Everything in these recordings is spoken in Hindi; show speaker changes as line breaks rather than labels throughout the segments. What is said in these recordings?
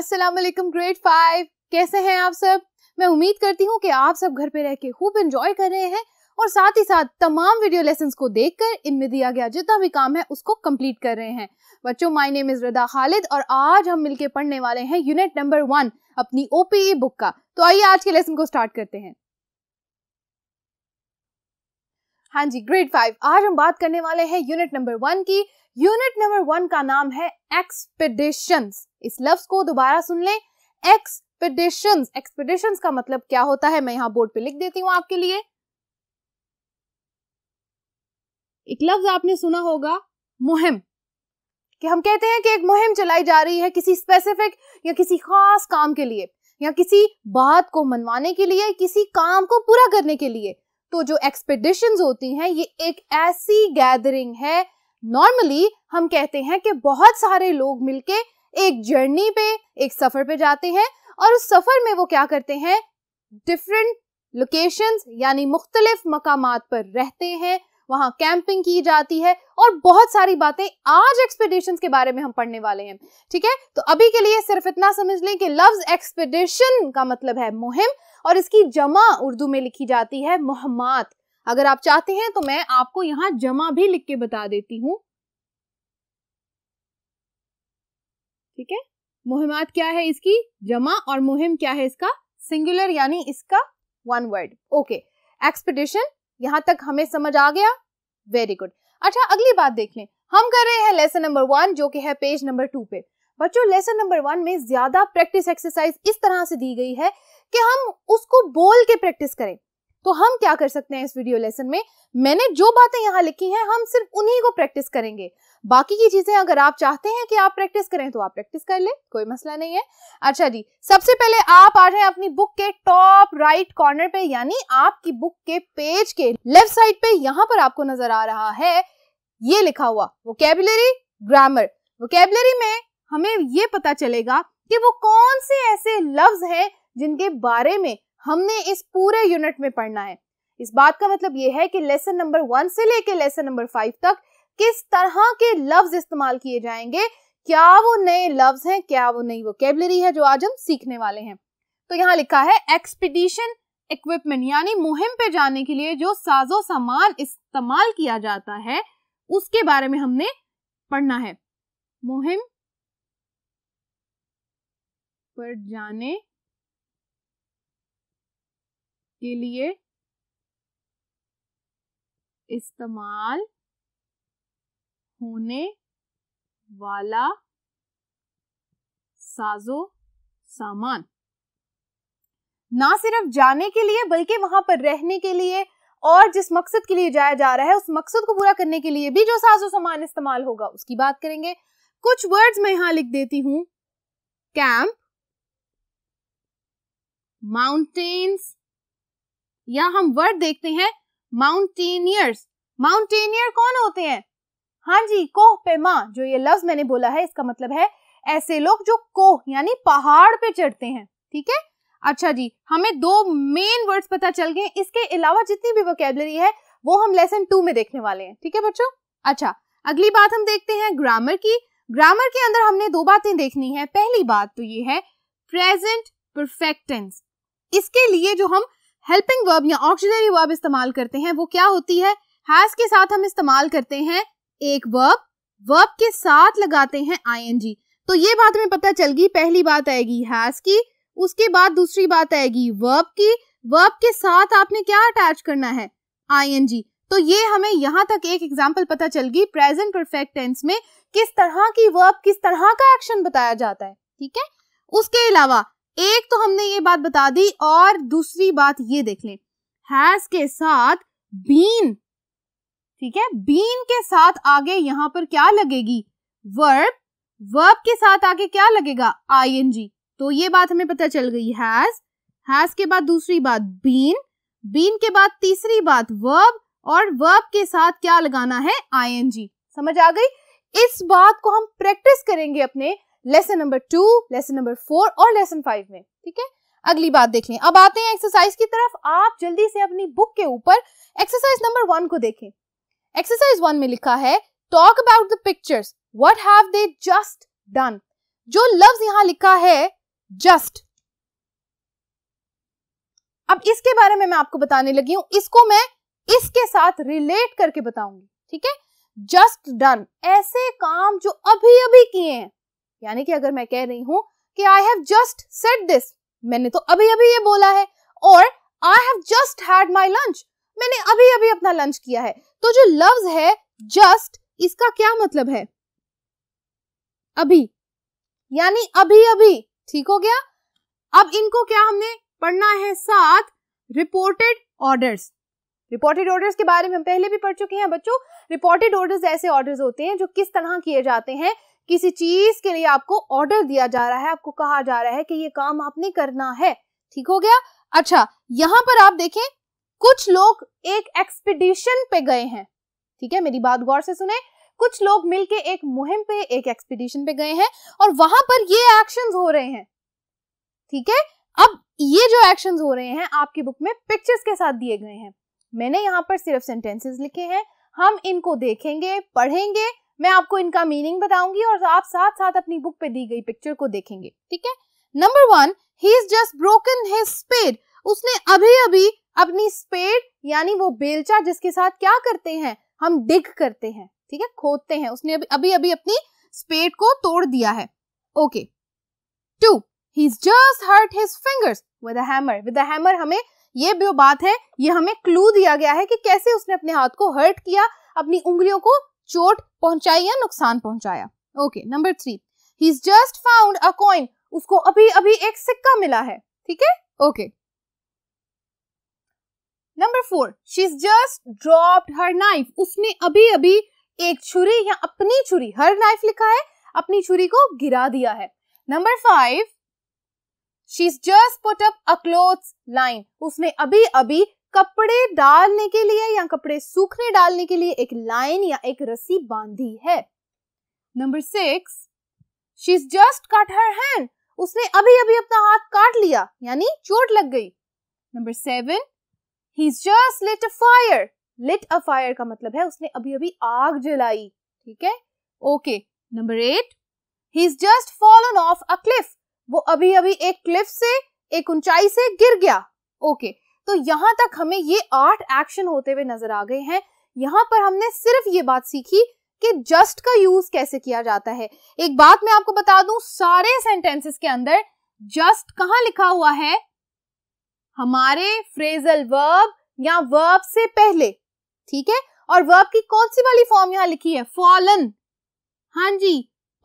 अस्सलाम वालेकुम ग्रेड फाइव कैसे हैं आप सब मैं उम्मीद करती हूँ कि आप सब घर पे रह के खूब इंजॉय कर रहे हैं और साथ ही साथ तमाम वीडियो लेसन को देख कर इनमें दिया गया जितना भी काम है उसको कम्प्लीट कर रहे हैं बच्चों माई नेम इज़ रदा खालिद और आज हम मिलकर पढ़ने वाले हैं यूनिट नंबर वन अपनी ओपीई बुक e का तो आइए आज के लेसन को स्टार्ट करते हैं हाँ जी ग्रेड फाइव आज हम बात करने वाले हैं यूनिट नंबर वन की यूनिट नंबर वन का नाम है एक्सपेडिशंस इस लफ्ज को दोबारा सुन लें एक्सपेडिशन एक्सपेडिशन का मतलब क्या होता है मैं यहाँ बोर्ड पे लिख देती हूँ आपके लिए एक लफ्ज आपने सुना होगा मुहिम कि हम कहते हैं कि एक मुहिम चलाई जा रही है किसी स्पेसिफिक या किसी खास काम के लिए या किसी बात को मनवाने के लिए किसी काम को पूरा करने के लिए तो जो एक्सपेडिशन होती हैं ये एक ऐसी गैदरिंग है नॉर्मली हम कहते हैं कि बहुत सारे लोग मिलके एक जर्नी पे एक सफर पे जाते हैं और उस सफर में वो क्या करते हैं डिफरेंट लोकेशन यानी मुख्तलिफ मकाम पर रहते हैं वहां कैंपिंग की जाती है और बहुत सारी बातें आज एक्सपेडिशन के बारे में हम पढ़ने वाले हैं ठीक है तो अभी के लिए सिर्फ इतना समझ लें कि लव्ज एक्सपेडिशन का मतलब है मुहिम और इसकी जमा उर्दू में लिखी जाती है मोहम्मत अगर आप चाहते हैं तो मैं आपको यहाँ जमा भी लिख के बता देती हूँ ठीक है मुहिमात क्या है इसकी जमा और मुहिम क्या है इसका सिंगुलर यानी इसका वन वर्ड ओके एक्सपेडिशन यहाँ तक हमें समझ आ गया वेरी गुड अच्छा अगली बात देख लें हम कर रहे हैं लेसन नंबर वन जो कि है पेज नंबर टू पे बच्चों लेसन नंबर वन में ज्यादा प्रैक्टिस एक्सरसाइज इस तरह से दी गई है कि हम उसको बोल के प्रैक्टिस करें तो हम क्या कर सकते हैं इस वीडियो लेसन में मैंने जो बातें यहाँ लिखी हैं हम सिर्फ उन्हीं को प्रैक्टिस करेंगे बाकी की चीजें अगर आप चाहते हैं कि आप प्रैक्टिस करें तो आप प्रैक्टिस कर ले कोई मसला नहीं है अच्छा जी सबसे पहले आप आ जाए अपनी बुक के टॉप राइट कॉर्नर पे यानी आपकी बुक के पेज के लेफ्ट साइड पे यहाँ पर आपको नजर आ रहा है ये लिखा हुआ वोकेबुलरी ग्रामर वोकेबुलरी में हमें ये पता चलेगा कि वो कौन से ऐसे लफ्ज हैं जिनके बारे में हमने इस पूरे यूनिट में पढ़ना है इस बात का मतलब यह है कि लेसन नंबर वन से लेकर लेसन नंबर फाइव तक किस तरह के लफ्ज इस्तेमाल किए जाएंगे क्या वो नए लफ्ज हैं क्या वो नई वोकेबलरी है जो आज हम सीखने वाले हैं तो यहाँ लिखा है एक्सपीडिशन इक्विपमेंट यानी मुहिम पे जाने के लिए जो साजो सामान इस्तेमाल किया जाता है उसके बारे में हमने पढ़ना है मुहिम पर जाने के लिए इस्तेमाल होने वाला साजो सामान ना सिर्फ जाने के लिए बल्कि वहां पर रहने के लिए और जिस मकसद के लिए जाया जा रहा है उस मकसद को पूरा करने के लिए भी जो साजो सामान इस्तेमाल होगा उसकी बात करेंगे कुछ वर्ड्स मैं यहां लिख देती हूं कैंप माउंटेन्स या हम वर्ड देखते हैं माउंटेनियर्स माउंटेनियर कौन होते हैं हाँ जी कोह पेमा जो ये लफ्ज मैंने बोला है इसका मतलब है ऐसे लोग जो कोह यानी पहाड़ पे चढ़ते हैं ठीक है अच्छा जी हमें दो मेन वर्ड्स पता चल गए इसके अलावा जितनी भी वोकेबलरी है वो हम लेसन टू में देखने वाले हैं ठीक है बच्चों अच्छा अगली बात हम देखते हैं ग्रामर की ग्रामर के अंदर हमने दो बातें देखनी है पहली बात तो ये है प्रेजेंट परफेक्टेंस इसके लिए जो हम हेल्पिंग वर्ब या ऑक्सीजरी वर्ब इस्तेमाल करते हैं वो क्या होती है हैज के साथ हम इस्तेमाल करते हैं एक वर्ब वर्ब के साथ लगाते हैं आईएनजी तो ये बात हमें पता चल गई पहली बात आएगी हैज की उसके बाद दूसरी बात आएगी वर्ब की वर्ब के साथ आपने क्या अटैच करना है आईएनजी तो ये हमें यहाँ तक एक एग्जाम्पल पता चल गई प्रेजेंट परफेक्ट टेंस में किस तरह की वर्ब किस तरह का एक्शन बताया जाता है ठीक है उसके अलावा एक तो हमने ये बात बता दी और दूसरी बात ये देख लें हैज के साथ बीन ठीक है बीन के साथ आगे यहां पर क्या लगेगी वर्ब वर्ब के साथ आगे क्या लगेगा आईएनजी तो ये बात हमें पता चल गई हैज हैज के बाद दूसरी बात बीन बीन के बाद तीसरी बात वर्ब और वर्ब के साथ क्या लगाना है आईएनजी समझ आ गई इस बात को हम प्रैक्टिस करेंगे अपने lesson number two lesson number four और लेसन फाइव में ठीक है अगली बात देख लें अब आते हैं एक्सरसाइज की तरफ आप जल्दी से अपनी बुक के ऊपर एक्सरसाइज नंबर वन को देखें एक्सरसाइज वन में लिखा है talk about the pictures what have they just done जो लफ्ज यहां लिखा है जस्ट अब इसके बारे में मैं आपको बताने लगी हूं इसको मैं इसके साथ रिलेट करके बताऊंगी ठीक है जस्ट डन ऐसे काम जो अभी अभी किए हैं यानी कि अगर मैं कह रही हूं कि I have just set this मैंने तो अभी अभी ये बोला है और I have just had my lunch मैंने अभी अभी अपना लंच किया है तो जो लफ्ज है जस्ट इसका क्या मतलब है अभी यानी अभी अभी ठीक हो गया अब इनको क्या हमने पढ़ना है साथ रिपोर्टेड ऑर्डर्स रिपोर्टेड ऑर्डर्स के बारे में हम पहले भी पढ़ चुके हैं बच्चों रिपोर्टेड ऑर्डर्स ऐसे ऑर्डर्स होते हैं जो किस तरह किए जाते हैं किसी चीज के लिए आपको ऑर्डर दिया जा रहा है आपको कहा जा रहा है कि ये काम आपने करना है ठीक हो गया अच्छा यहां पर आप देखें कुछ लोग एक एक्सपीडिशन पे गए हैं ठीक है मेरी बात गौर से सुने कुछ लोग मिलके एक मुहिम पे एक एक्सपीडिशन पे गए हैं और वहां पर ये एक्शंस हो रहे हैं ठीक है अब ये जो एक्शंस हो रहे हैं आपकी बुक में पिक्चर्स के साथ दिए गए हैं मैंने यहाँ पर सिर्फ सेंटेंसेस लिखे हैं हम इनको देखेंगे पढ़ेंगे मैं आपको इनका मीनिंग बताऊंगी और आप साथ साथ अपनी बुक पे दी गई पिक्चर को देखेंगे ठीक है number one he is just broken his spade उसने अभी अभी अपनी स्पेड यानी वो बेलचा जिसके साथ क्या करते हैं हम डिग करते हैं ठीक है खोदते हैं उसने अभी अभी अभी अपनी स्पेड को तोड़ दिया है okay two he is just hurt his fingers with a hammer with a hammer हमें ये भी बात है ये हमें क्लू दिया गया है कि कैसे उसने अपने हाथ को हर्ट किया अपनी उंगलियों को चोट पहुंचाई या नुकसान पहुंचाया okay number three he just found a coin उसको अभी अभी एक सिक्का मिला है ठीक है okay number four she is just dropped her knife उसने अभी अभी एक छुरी या अपनी छुरी हर नाइफ लिखा है अपनी छुरी को गिरा दिया है number five she is just put up a cloth line उसने अभी अभी कपड़े डालने के लिए या कपड़े सूखने डालने के लिए एक लाइन या एक रस्सी बांधी है number six she is just cut her hand उसने अभी अभी अपना हाथ काट लिया यानी चोट लग गई number seven he is just lit a fire lit a fire का मतलब है उसने अभी अभी आग जलाई ठीक है okay number eight he is just fallen off a cliff वो अभी अभी एक क्लिफ से एक ऊंचाई से गिर गया ओके okay. तो यहाँ तक हमें ये आठ एक्शन होते हुए नजर आ गए हैं यहाँ पर हमने सिर्फ ये बात सीखी कि जस्ट का यूज कैसे किया जाता है एक बात मैं आपको बता दूं सारे सेंटेंसेस के अंदर जस्ट कहाँ लिखा हुआ है हमारे फ्रेजल वर्ब या वर्ब से पहले ठीक है और वर्ब की कौन सी वाली फॉर्म यहाँ लिखी है फॉलन हां जी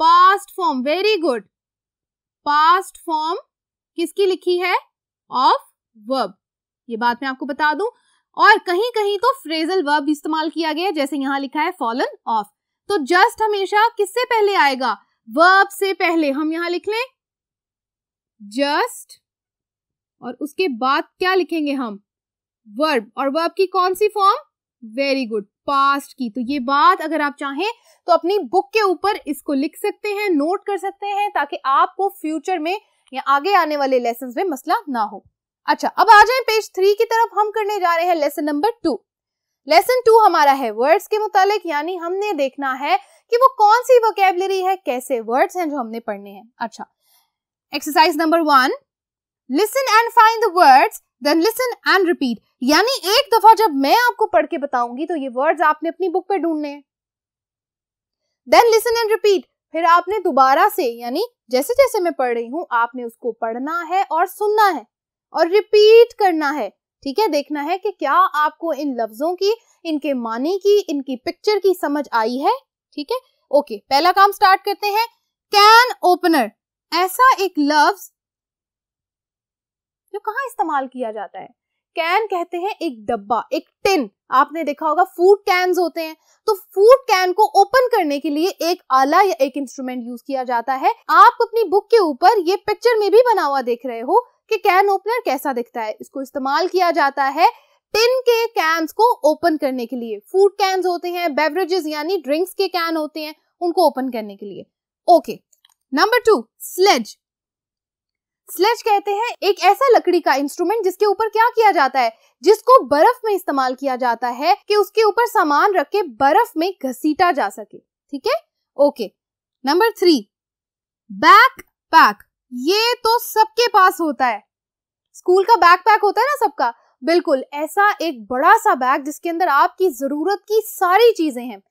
past form very good past form किसकी लिखी है ऑफ वर्ब ये बात मैं आपको बता दूं और कहीं कहीं तो फ्रेजल वर्ब इस्तेमाल किया गया जैसे यहाँ लिखा है फॉलन ऑफ तो जस्ट हमेशा किससे पहले आएगा वर्ब से पहले हम यहां लिख लें जस्ट और उसके बाद क्या लिखेंगे हम वर्ब और वर्ब की कौन सी फॉर्म वेरी गुड पास्ट की तो ये बात अगर आप चाहें तो अपनी बुक के ऊपर इसको लिख सकते हैं नोट कर सकते हैं ताकि आपको फ्यूचर में या आगे आने वाले लेसन में मसला ना हो अच्छा अब आ जाए पेज थ्री की तरफ हम करने जा रहे हैं lesson number two lesson two हमारा है वर्ड्स के मुतालिक यानी हमने देखना है कि वो कौन सी वोकेबलरी है कैसे वर्ड्स हैं जो हमने पढ़ने हैं अच्छा exercise number one listen and find the words then listen and repeat यानी एक दफा जब मैं आपको पढ़ के बताऊंगी तो ये वर्ड्स आपने अपनी बुक पे ढूंढने हैं देन लिसन एंड रिपीट फिर आपने दोबारा से यानी जैसे जैसे मैं पढ़ रही हूं आपने उसको पढ़ना है और सुनना है और रिपीट करना है ठीक है देखना है कि क्या आपको इन लफ्जों की इनके माने की इनकी पिक्चर की समझ आई है ठीक है ओके पहला काम स्टार्ट करते हैं कैन ओपनर ऐसा एक लफ्ज जो कहा इस्तेमाल किया जाता है कैन कहते हैं एक डब्बा एक टिन आपने देखा होगा फूड कैन होते हैं तो फूड कैन को ओपन करने के लिए एक आला या एक इंस्ट्रूमेंट यूज किया जाता है आप अपनी बुक के ऊपर ये पिक्चर में भी बना हुआ देख रहे हो कि कैन ओपनर कैसा दिखता है इसको इस्तेमाल किया जाता है टिन के कैंस को ओपन करने के लिए फूड कैंस होते हैं बेवरेजेस यानी ड्रिंक्स के कैन होते हैं उनको ओपन करने के लिए okay number two sledge sledge कहते हैं एक ऐसा लकड़ी का इंस्ट्रूमेंट जिसके ऊपर क्या किया जाता है जिसको बर्फ में इस्तेमाल किया जाता है कि उसके ऊपर सामान रख के बर्फ में घसीटा जा सके ठीक है okay number three backpack ये तो सबके पास होता है स्कूल का बैकपैक होता है ना सबका बिल्कुल ऐसा एक बड़ा सा बैग जिसके अंदर आपकी जरूरत की सारी चीजें हैं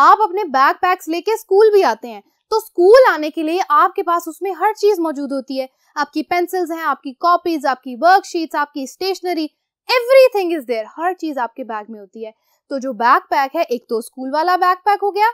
आप अपने बैग पैक्स लेके स्कूल भी आते हैं तो स्कूल आने के लिए आपके पास उसमें हर चीज मौजूद होती है आपकी पेंसिल्स हैं आपकी कॉपीज आपकी वर्कशीट्स आपकी स्टेशनरी एवरीथिंग इज देयर हर चीज आपके बैग में होती है तो जो बैग पैक है एक तो स्कूल वाला बैग पैक हो गया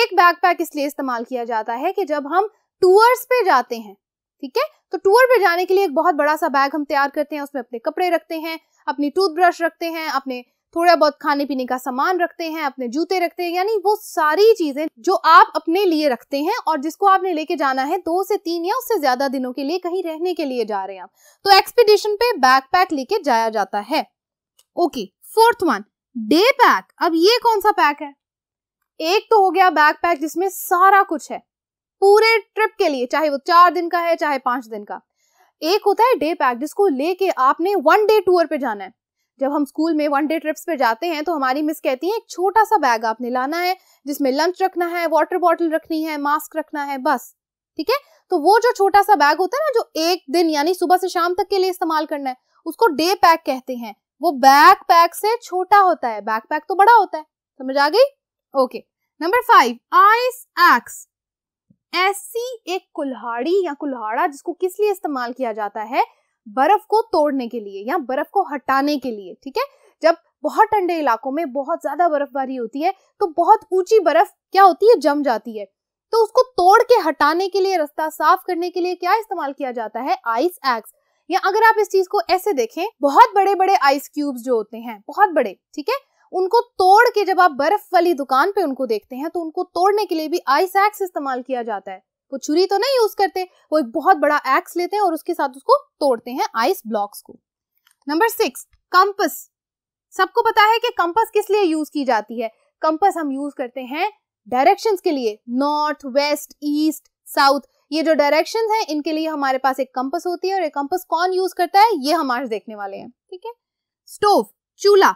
एक बैग पैक इसलिए इस्तेमाल किया जाता है कि जब हम टूर्स पे जाते हैं ठीक है तो टूर पे जाने के लिए एक बहुत बड़ा सा बैग हम तैयार करते हैं उसमें अपने कपड़े रखते हैं अपनी टूथब्रश रखते हैं अपने थोड़ा बहुत खाने पीने का सामान रखते हैं अपने जूते रखते हैं यानी वो सारी चीजें जो आप अपने लिए रखते हैं और जिसको आपने लेके जाना है दो से तीन या उससे ज्यादा दिनों के लिए कहीं रहने के लिए जा रहे हैं आप तो एक्सपीडिशन पे पैक लेके जाया जाता है okay fourth one day pack अब ये कौन सा पैक है एक तो हो गया पैक जिसमें सारा कुछ है पूरे ट्रिप के लिए चाहे वो चार दिन का है चाहे पांच दिन का एक होता है डे पैक जिसको लेके आपने वन डे टूर पे जाना है जब हम स्कूल में वन डे ट्रिप्स पे जाते हैं तो हमारी मिस कहती है एक छोटा सा बैग आपने लाना है जिसमें लंच रखना है वाटर बॉटल रखनी है मास्क रखना है बस ठीक है तो वो जो छोटा सा बैग होता है ना जो एक दिन यानी सुबह से शाम तक के लिए इस्तेमाल करना है उसको डे पैक कहते हैं वो बैक पैक से छोटा होता है बैक पैक तो बड़ा होता है समझ आ गई okay number five ice axe ऐसी एक कुल्हाड़ी या कुल्हाड़ा जिसको किस लिए इस्तेमाल किया जाता है बर्फ को तोड़ने के लिए या बर्फ को हटाने के लिए ठीक है जब बहुत ठंडे इलाकों में बहुत ज्यादा बर्फबारी होती है तो बहुत ऊंची बर्फ क्या होती है जम जाती है तो उसको तोड़ के हटाने के लिए रास्ता साफ करने के लिए क्या इस्तेमाल किया जाता है आइस एक्स या अगर आप इस चीज को ऐसे देखें बहुत बड़े बड़े आइस क्यूब्स जो होते हैं बहुत बड़े ठीक है उनको तोड़ के जब आप बर्फ वाली दुकान पे उनको देखते हैं तो उनको तोड़ने के लिए भी आइस एक्स इस्तेमाल किया जाता है वो छुरी तो नहीं यूज करते वो एक बहुत बड़ा एक्स लेते हैं और उसके साथ उसको तोड़ते हैं आइस ब्लॉक्स को नंबर सिक्स कंपस सबको पता है कि कंपस किस लिए यूज की जाती है कंपस हम यूज करते हैं डायरेक्शंस के लिए नॉर्थ वेस्ट ईस्ट साउथ ये जो डायरेक्शंस हैं इनके लिए हमारे पास एक कंपस होती है और एक कंपस कौन यूज करता है ये हम आज देखने वाले हैं ठीक है स्टोव चूल्हा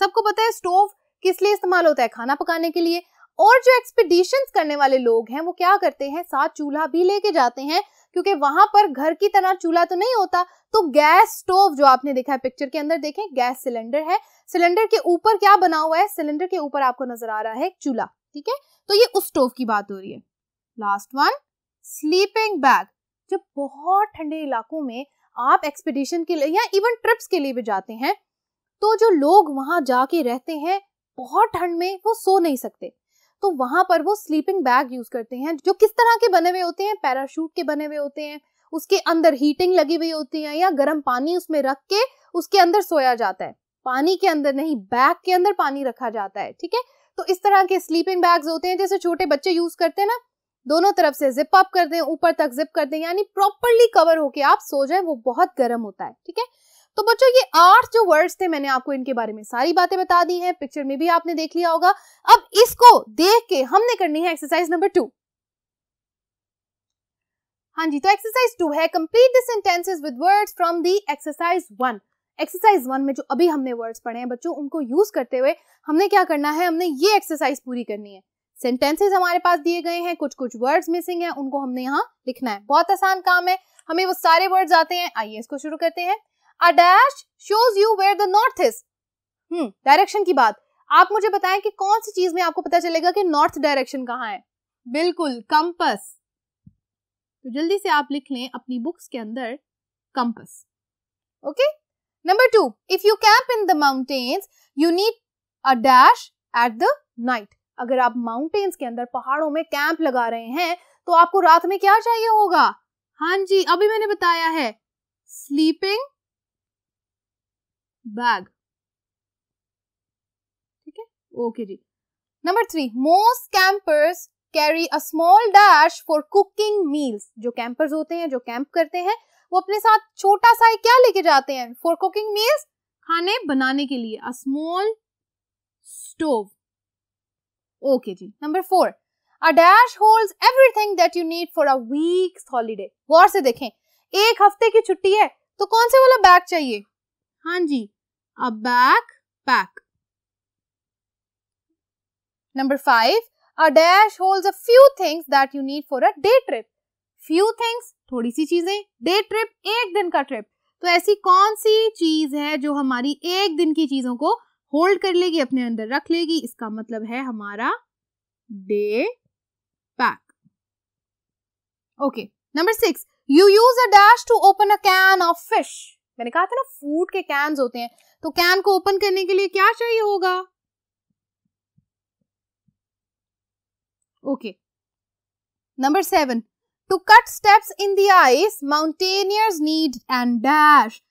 सबको पता है स्टोव किस लिए इस्तेमाल होता है खाना पकाने के लिए और जो एक्सपीडिशन करने वाले लोग हैं वो क्या करते हैं साथ चूल्हा भी लेके जाते हैं क्योंकि वहां पर घर की तरह चूल्हा तो नहीं होता तो गैस स्टोव जो आपने देखा है पिक्चर के अंदर देखें गैस सिलेंडर है सिलेंडर के ऊपर क्या बना हुआ है सिलेंडर के ऊपर आपको नजर आ रहा है चूल्हा ठीक है तो ये उस स्टोव की बात हो रही है लास्ट वन स्लीपिंग बैग जब बहुत ठंडे इलाकों में आप एक्सपीडिशन के लिए या इवन ट्रिप्स के लिए भी जाते हैं तो जो लोग वहां जाके रहते हैं बहुत ठंड में वो सो नहीं सकते तो वहां पर वो स्लीपिंग बैग यूज करते हैं जो किस तरह के बने हुए होते हैं पैराशूट के बने हुए होते हैं उसके अंदर हीटिंग लगी हुई होती है या गर्म पानी उसमें रख के उसके अंदर सोया जाता है पानी के अंदर नहीं बैग के अंदर पानी रखा जाता है ठीक है तो इस तरह के स्लीपिंग बैग्स होते हैं जैसे छोटे बच्चे यूज करते हैं ना दोनों तरफ से जिप अप कर दें ऊपर तक जिप कर दें यानी प्रॉपरली कवर होके आप सो जाए वो बहुत गर्म होता है ठीक है तो बच्चों ये आठ जो वर्ड्स थे मैंने आपको इनके बारे में सारी बातें बता दी हैं पिक्चर में भी आपने देख लिया होगा अब इसको देख के हमने करनी है एक्सरसाइज नंबर टू हाँ जी तो एक्सरसाइज टू है complete the sentences with words from the exercise one exercise one में जो अभी हमने वर्ड्स पढ़े हैं बच्चों उनको यूज करते हुए हमने क्या करना है हमने ये एक्सरसाइज पूरी करनी है सेंटेंसेस हमारे पास दिए गए हैं कुछ कुछ वर्ड्स मिसिंग हैं उनको हमने यहाँ लिखना है बहुत आसान काम है हमें वो सारे वर्ड्स आते हैं आइए इसको शुरू करते हैं dash shows you where the north is hmm direction की बात आप मुझे बताएं कि कौन सी चीज में आपको पता चलेगा कि नॉर्थ डायरेक्शन कहाँ है बिल्कुल कंपस तो जल्दी से आप लिख लें अपनी बुक्स के अंदर compass okay number two if you camp in the mountains you need a dash at the night अगर आप माउंटेन्स के अंदर पहाड़ों में कैंप लगा रहे हैं तो आपको रात में क्या चाहिए होगा हाँ जी अभी मैंने बताया है स्लीपिंग बैग ठीक है ओके जी number three most campers carry a small dash for cooking meals जो कैंपर्स होते हैं जो कैंप करते हैं वो अपने साथ छोटा सा क्या लेके जाते हैं फॉर कुकिंग मील्स खाने बनाने के लिए अ स्मॉल स्टोव ओके जी number four a dash hold everything that you need for a week's holiday गौर से देखें एक हफ्ते की छुट्टी है तो कौन से वाला बैग चाहिए हाँ जी a backpack. Number 5. A dash holds a few things that you need for a day trip. Few things, थोड़ी सी चीजें, day trip, एक दिन का trip. तो ऐसी कौन सी चीज है जो हमारी एक दिन की चीजों को होल्ड कर लेगी अपने अंदर रख लेगी इसका मतलब है हमारा day pack okay number six you use a dash to open a can of fish मैंने कहा था ना फूड के कैन होते हैं तो कैन को ओपन करने के लिए क्या चाहिए होगा okay number seven to cut steps in the ice mountaineers need and dash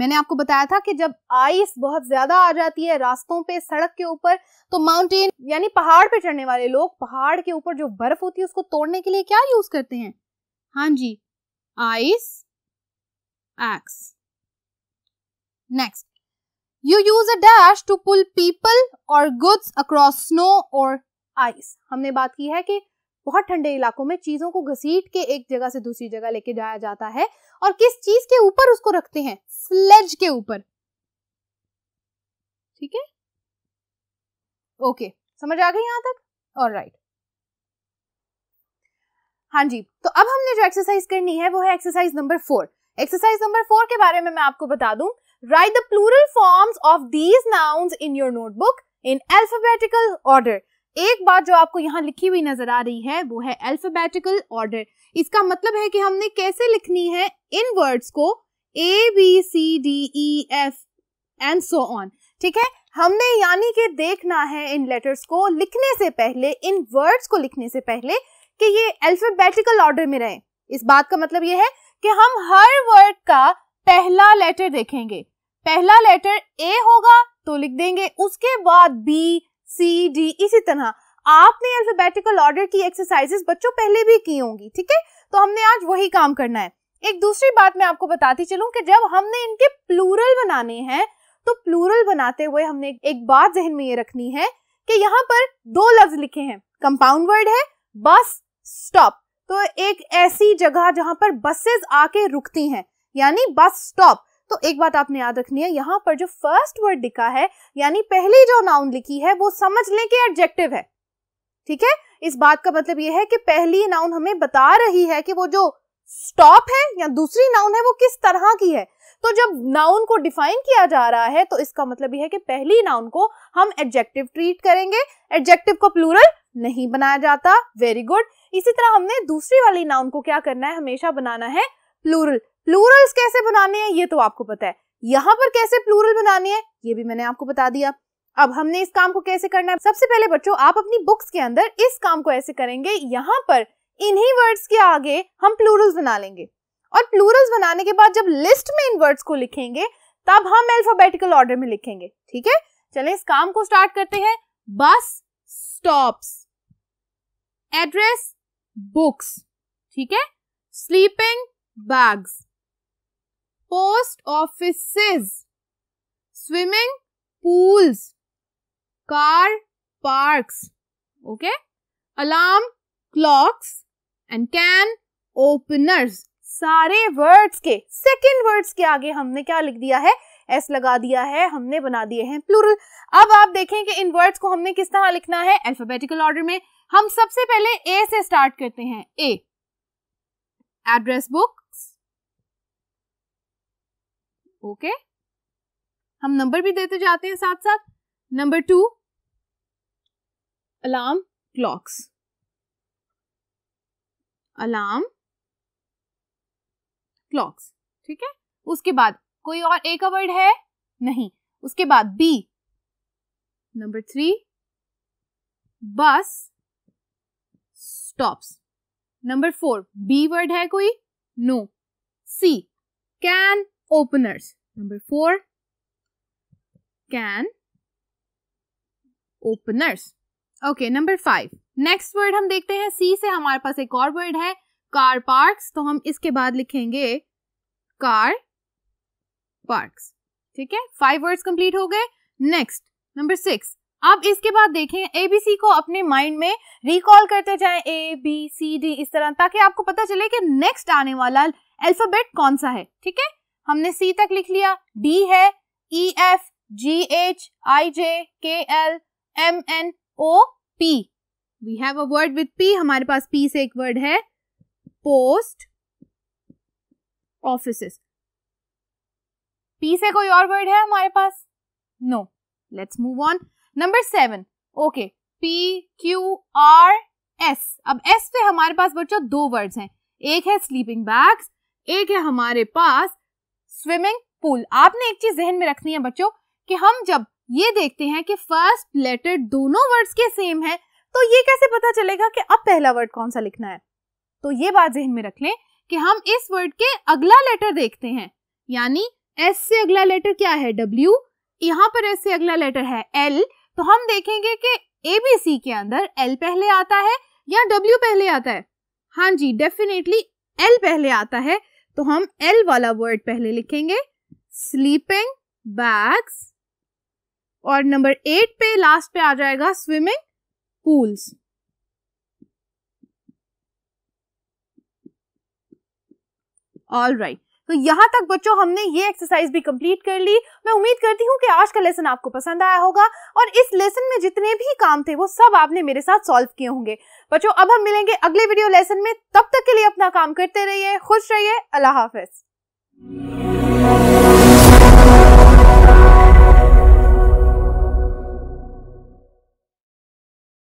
मैंने आपको बताया था कि जब आइस बहुत ज्यादा आ जाती है रास्तों पे सड़क के ऊपर तो माउंटेन यानी पहाड़ पे चढ़ने वाले लोग पहाड़ के ऊपर जो बर्फ होती है उसको तोड़ने के लिए क्या यूज करते हैं हाँ जी ice axe Next, you use a dash to pull people or goods across snow or ice. हमने बात की है कि बहुत ठंडे इलाकों में चीजों को घसीट के एक जगह से दूसरी जगह लेके जाया जाता है और किस चीज के ऊपर उसको रखते हैं स्लेज के ऊपर ठीक है ओके समझ आ गई यहां तक और राइट हाँ जी तो अब हमने जो एक्सरसाइज करनी है वो है exercise number four exercise number four के बारे में मैं आपको बता दूं Write the plural forms of these nouns in your notebook in alphabetical order. एक बात जो आपको यहाँ लिखी हुई नजर आ रही है वो है अल्फाबेटिकल ऑर्डर इसका मतलब है कि हमने कैसे लिखनी है इन वर्ड्स को A B C D E F and so on ठीक है हमने यानी कि देखना है इन लेटर्स को लिखने से पहले इन वर्ड्स को लिखने से पहले कि ये अल्फाबेटिकल ऑर्डर में रहे इस बात का मतलब ये है कि हम हर वर्ड का पहला लेटर देखेंगे पहला लेटर ए होगा तो लिख देंगे उसके बाद बी सी डी इसी तरह आपने अल्फाबेटिकल ऑर्डर की एक्सरसाइजेस बच्चों पहले भी की होंगी ठीक है तो हमने आज वही काम करना है एक दूसरी बात मैं आपको बताती चलूं कि जब हमने इनके प्लूरल बनाने हैं तो प्लूरल बनाते हुए हमने एक बात जहन में ये रखनी है कि यहाँ पर दो लफ्ज लिखे हैं कंपाउंड वर्ड है बस स्टॉप तो एक ऐसी जगह जहां पर बसेस आके रुकती हैं यानी बस स्टॉप तो एक बात आपने याद रखनी है यहाँ पर जो फर्स्ट वर्ड लिखा है यानी पहली जो नाउन लिखी है वो समझ लें कि एडजेक्टिव है ठीक है इस बात का मतलब ये है कि पहली नाउन हमें बता रही है कि वो जो स्टॉप है या दूसरी नाउन है वो किस तरह की है तो जब नाउन को डिफाइन किया जा रहा है तो इसका मतलब यह है कि पहली नाउन को हम एडजेक्टिव ट्रीट करेंगे एडजेक्टिव को प्लूरल नहीं बनाया जाता वेरी गुड इसी तरह हमने दूसरी वाली नाउन को क्या करना है हमेशा बनाना है प्लूरल प्लूरल्स कैसे बनाने हैं ये तो आपको पता है यहाँ पर कैसे प्लूरल बनाने हैं ये भी मैंने आपको बता दिया अब हमने इस काम को कैसे करना है सबसे पहले बच्चों आप अपनी बुक्स के अंदर इस काम को ऐसे करेंगे यहाँ पर इन्हीं वर्ड्स के आगे हम प्लूरल्स बना लेंगे और प्लूरल्स बनाने के बाद जब लिस्ट में इन वर्ड्स को लिखेंगे तब हम अल्फाबेटिकल ऑर्डर में लिखेंगे ठीक है चले इस काम को स्टार्ट करते हैं बस स्टॉप्स एड्रेस बुक्स ठीक है sleeping bags post office swimming pools car parks okay alarm clocks and can openers सारे वर्ड्स के सेकेंड वर्ड्स के आगे हमने क्या लिख दिया है एस लगा दिया है हमने बना दिए हैं प्लूरल अब आप देखें कि इन वर्ड्स को हमने किस तरह लिखना है अल्फाबेटिकल ऑर्डर में हम सबसे पहले ए से स्टार्ट करते हैं ए एड्रेस बुक ओके हम नंबर भी देते जाते हैं साथ साथ number two alarm clocks alarm clocks ठीक है उसके बाद कोई और एक वर्ड है नहीं उसके बाद B number three bus stops number four B word है कोई no C can openers. Number four, can openers. Okay number five next word हम देखते हैं सी से हमारे पास एक और वर्ड है कार पार्क्स तो हम इसके बाद लिखेंगे कार पार्क्स ठीक है फाइव वर्ड्स कंप्लीट हो गए नेक्स्ट नंबर सिक्स अब इसके बाद देखें एबीसी को अपने माइंड में रिकॉल करते जाएं ए बी सी डी इस तरह ताकि आपको पता चले कि नेक्स्ट आने वाला अल्फाबेट कौन सा है ठीक है हमने सी तक लिख लिया डी है E F G H I J K L M N O P we have a word with P हमारे पास पी से एक वर्ड है पोस्ट ऑफिस पी से कोई और वर्ड है हमारे पास no let's move on number seven okay P Q R S अब एस पे हमारे पास बच्चों दो वर्ड्स हैं एक है स्लीपिंग बैग्स एक है हमारे पास स्विमिंग पूल आपने एक चीज जहन में रखनी है बच्चों कि हम जब ये देखते हैं कि फर्स्ट लेटर दोनों वर्ड्स के सेम है तो ये कैसे पता चलेगा कि अब पहला वर्ड कौन सा लिखना है तो ये बात जहन में रख लें कि हम इस वर्ड के अगला लेटर देखते हैं यानी एस से अगला लेटर क्या है डब्ल्यू यहाँ पर एस से अगला लेटर है एल तो हम देखेंगे कि ए बी सी के अंदर एल पहले आता है या डब्ल्यू पहले आता है हाँ जी डेफिनेटली एल पहले आता है तो हम एल वाला वर्ड पहले लिखेंगे स्लीपिंग बैग्स और नंबर एट पे लास्ट पे आ जाएगा स्विमिंग पूल्स ऑल राइट तो यहाँ तक बच्चों हमने ये एक्सरसाइज भी कंप्लीट कर ली मैं उम्मीद करती हूँ कि आज का लेसन आपको पसंद आया होगा और इस लेसन में जितने भी काम थे वो सब आपने मेरे साथ सॉल्व किए होंगे बच्चों अब हम मिलेंगे अगले वीडियो लेसन में तब तक के लिए अपना काम करते रहिए खुश रहिए अल्लाह हाफिज